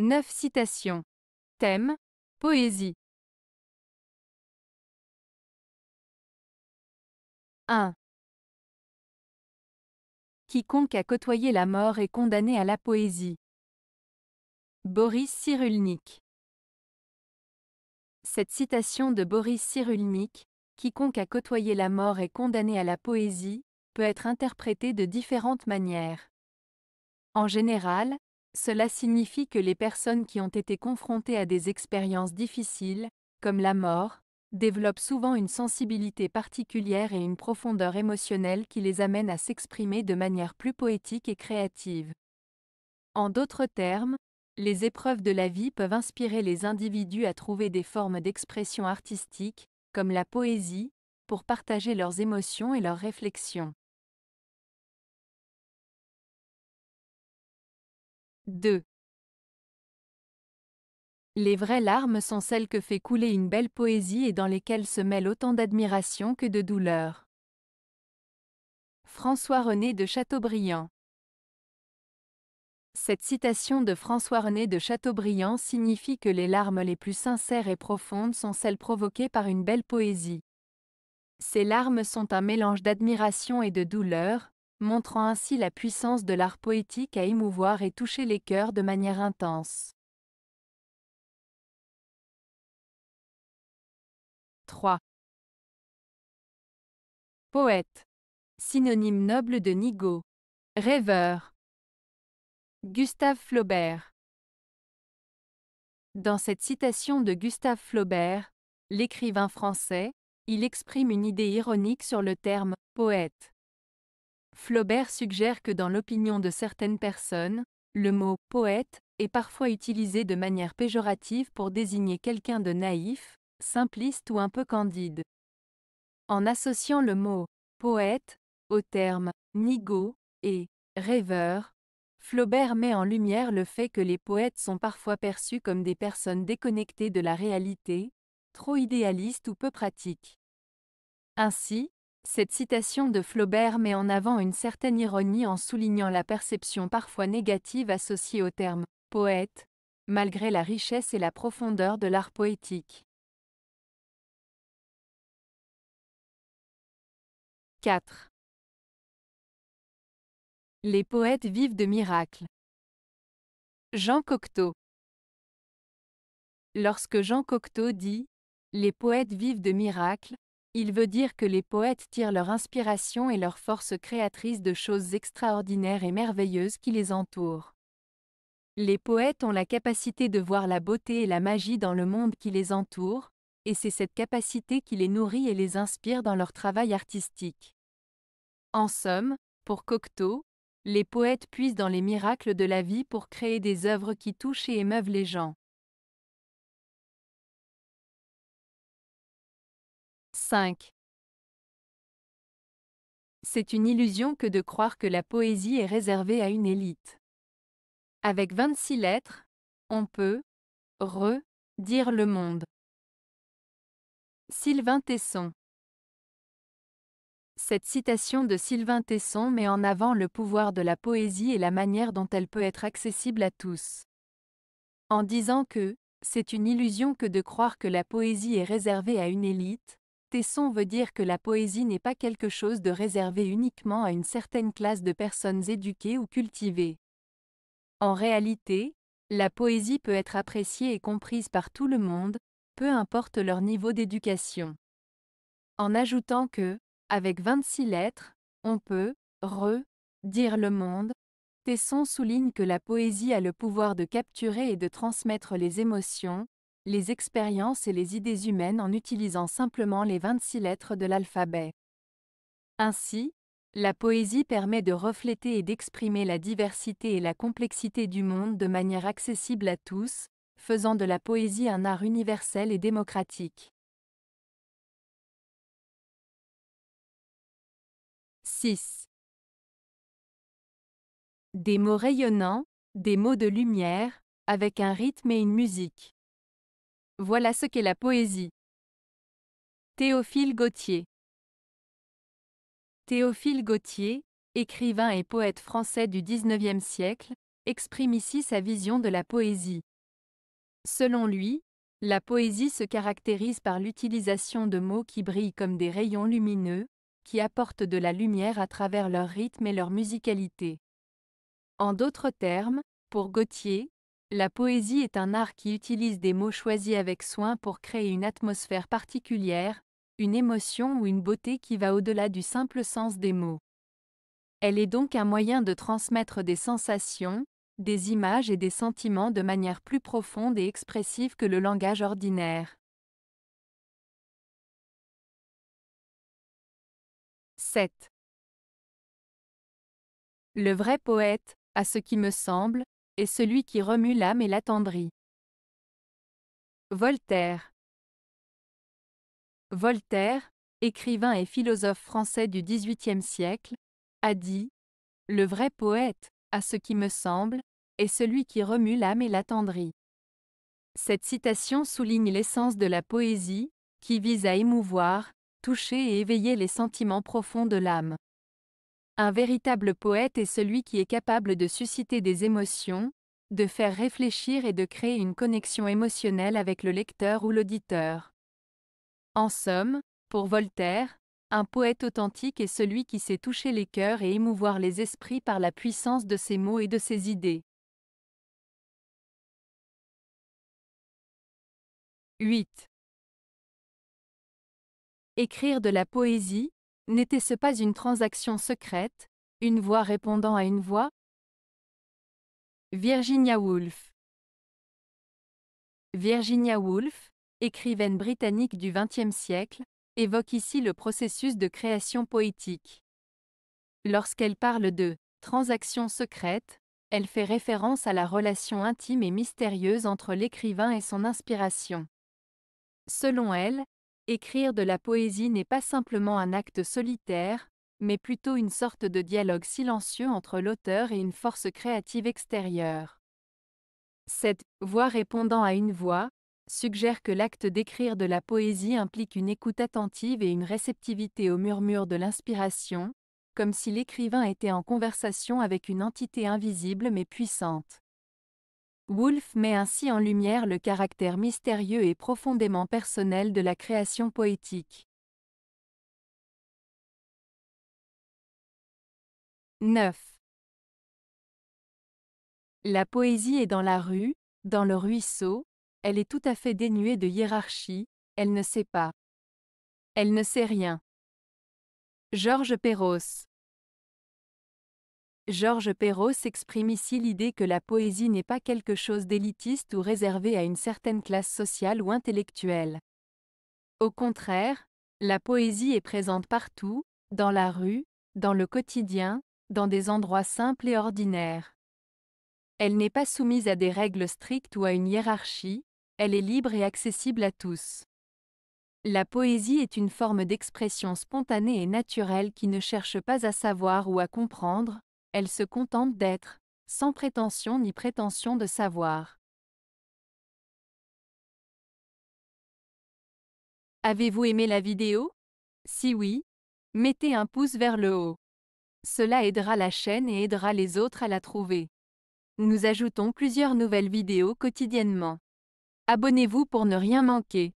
9 citations. Thème Poésie. 1. Quiconque a côtoyé la mort est condamné à la poésie. Boris Cyrulnik. Cette citation de Boris Cyrulnik, Quiconque a côtoyé la mort est condamné à la poésie, peut être interprétée de différentes manières. En général, cela signifie que les personnes qui ont été confrontées à des expériences difficiles, comme la mort, développent souvent une sensibilité particulière et une profondeur émotionnelle qui les amène à s'exprimer de manière plus poétique et créative. En d'autres termes, les épreuves de la vie peuvent inspirer les individus à trouver des formes d'expression artistique, comme la poésie, pour partager leurs émotions et leurs réflexions. 2. Les vraies larmes sont celles que fait couler une belle poésie et dans lesquelles se mêlent autant d'admiration que de douleur. François-René de Chateaubriand Cette citation de François-René de Chateaubriand signifie que les larmes les plus sincères et profondes sont celles provoquées par une belle poésie. Ces larmes sont un mélange d'admiration et de douleur, montrant ainsi la puissance de l'art poétique à émouvoir et toucher les cœurs de manière intense. 3. Poète. Synonyme noble de Nigo. Rêveur. Gustave Flaubert. Dans cette citation de Gustave Flaubert, l'écrivain français, il exprime une idée ironique sur le terme poète. Flaubert suggère que dans l'opinion de certaines personnes, le mot poète est parfois utilisé de manière péjorative pour désigner quelqu'un de naïf, simpliste ou un peu candide. En associant le mot poète aux termes nigo et rêveur, Flaubert met en lumière le fait que les poètes sont parfois perçus comme des personnes déconnectées de la réalité, trop idéalistes ou peu pratiques. Ainsi, cette citation de Flaubert met en avant une certaine ironie en soulignant la perception parfois négative associée au terme poète, malgré la richesse et la profondeur de l'art poétique. 4. Les poètes vivent de miracles. Jean Cocteau Lorsque Jean Cocteau dit ⁇ Les poètes vivent de miracles ⁇ il veut dire que les poètes tirent leur inspiration et leur force créatrice de choses extraordinaires et merveilleuses qui les entourent. Les poètes ont la capacité de voir la beauté et la magie dans le monde qui les entoure, et c'est cette capacité qui les nourrit et les inspire dans leur travail artistique. En somme, pour Cocteau, les poètes puissent dans les miracles de la vie pour créer des œuvres qui touchent et émeuvent les gens. 5. C'est une illusion que de croire que la poésie est réservée à une élite. Avec 26 lettres, on peut redire le monde. Sylvain Tesson Cette citation de Sylvain Tesson met en avant le pouvoir de la poésie et la manière dont elle peut être accessible à tous. En disant que, c'est une illusion que de croire que la poésie est réservée à une élite, Tesson veut dire que la poésie n'est pas quelque chose de réservé uniquement à une certaine classe de personnes éduquées ou cultivées. En réalité, la poésie peut être appréciée et comprise par tout le monde, peu importe leur niveau d'éducation. En ajoutant que, avec 26 lettres, on peut, re, dire le monde, Tesson souligne que la poésie a le pouvoir de capturer et de transmettre les émotions, les expériences et les idées humaines en utilisant simplement les 26 lettres de l'alphabet. Ainsi, la poésie permet de refléter et d'exprimer la diversité et la complexité du monde de manière accessible à tous, faisant de la poésie un art universel et démocratique. 6. Des mots rayonnants, des mots de lumière, avec un rythme et une musique. Voilà ce qu'est la poésie. Théophile Gautier Théophile Gautier, écrivain et poète français du XIXe siècle, exprime ici sa vision de la poésie. Selon lui, la poésie se caractérise par l'utilisation de mots qui brillent comme des rayons lumineux, qui apportent de la lumière à travers leur rythme et leur musicalité. En d'autres termes, pour Gautier, la poésie est un art qui utilise des mots choisis avec soin pour créer une atmosphère particulière, une émotion ou une beauté qui va au-delà du simple sens des mots. Elle est donc un moyen de transmettre des sensations, des images et des sentiments de manière plus profonde et expressive que le langage ordinaire. 7. Le vrai poète, à ce qui me semble, et celui qui remue l'âme et l'attendrit. Voltaire Voltaire, écrivain et philosophe français du XVIIIe siècle, a dit ⁇ Le vrai poète, à ce qui me semble, est celui qui remue l'âme et l'attendrit. ⁇ Cette citation souligne l'essence de la poésie, qui vise à émouvoir, toucher et éveiller les sentiments profonds de l'âme. Un véritable poète est celui qui est capable de susciter des émotions, de faire réfléchir et de créer une connexion émotionnelle avec le lecteur ou l'auditeur. En somme, pour Voltaire, un poète authentique est celui qui sait toucher les cœurs et émouvoir les esprits par la puissance de ses mots et de ses idées. 8. Écrire de la poésie, N'était-ce pas une transaction secrète, une voix répondant à une voix Virginia Woolf Virginia Woolf, écrivaine britannique du XXe siècle, évoque ici le processus de création poétique. Lorsqu'elle parle de transaction secrète, elle fait référence à la relation intime et mystérieuse entre l'écrivain et son inspiration. Selon elle, Écrire de la poésie n'est pas simplement un acte solitaire, mais plutôt une sorte de dialogue silencieux entre l'auteur et une force créative extérieure. Cette voix répondant à une voix suggère que l'acte d'écrire de la poésie implique une écoute attentive et une réceptivité au murmure de l'inspiration, comme si l'écrivain était en conversation avec une entité invisible mais puissante. Woolf met ainsi en lumière le caractère mystérieux et profondément personnel de la création poétique. 9. La poésie est dans la rue, dans le ruisseau, elle est tout à fait dénuée de hiérarchie, elle ne sait pas. Elle ne sait rien. Georges Perros Georges Perrault s'exprime ici l'idée que la poésie n'est pas quelque chose d'élitiste ou réservé à une certaine classe sociale ou intellectuelle. Au contraire, la poésie est présente partout, dans la rue, dans le quotidien, dans des endroits simples et ordinaires. Elle n'est pas soumise à des règles strictes ou à une hiérarchie, elle est libre et accessible à tous. La poésie est une forme d'expression spontanée et naturelle qui ne cherche pas à savoir ou à comprendre, elle se contente d'être, sans prétention ni prétention de savoir. Avez-vous aimé la vidéo Si oui, mettez un pouce vers le haut. Cela aidera la chaîne et aidera les autres à la trouver. Nous ajoutons plusieurs nouvelles vidéos quotidiennement. Abonnez-vous pour ne rien manquer.